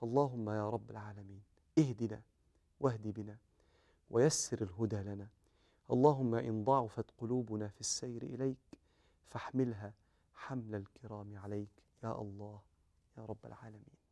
فاللهم يا رب العالمين اهدنا واهد بنا ويسر الهدى لنا اللهم إن ضعفت قلوبنا في السير إليك فاحملها حمل الكرام عليك يا الله يا رب العالمين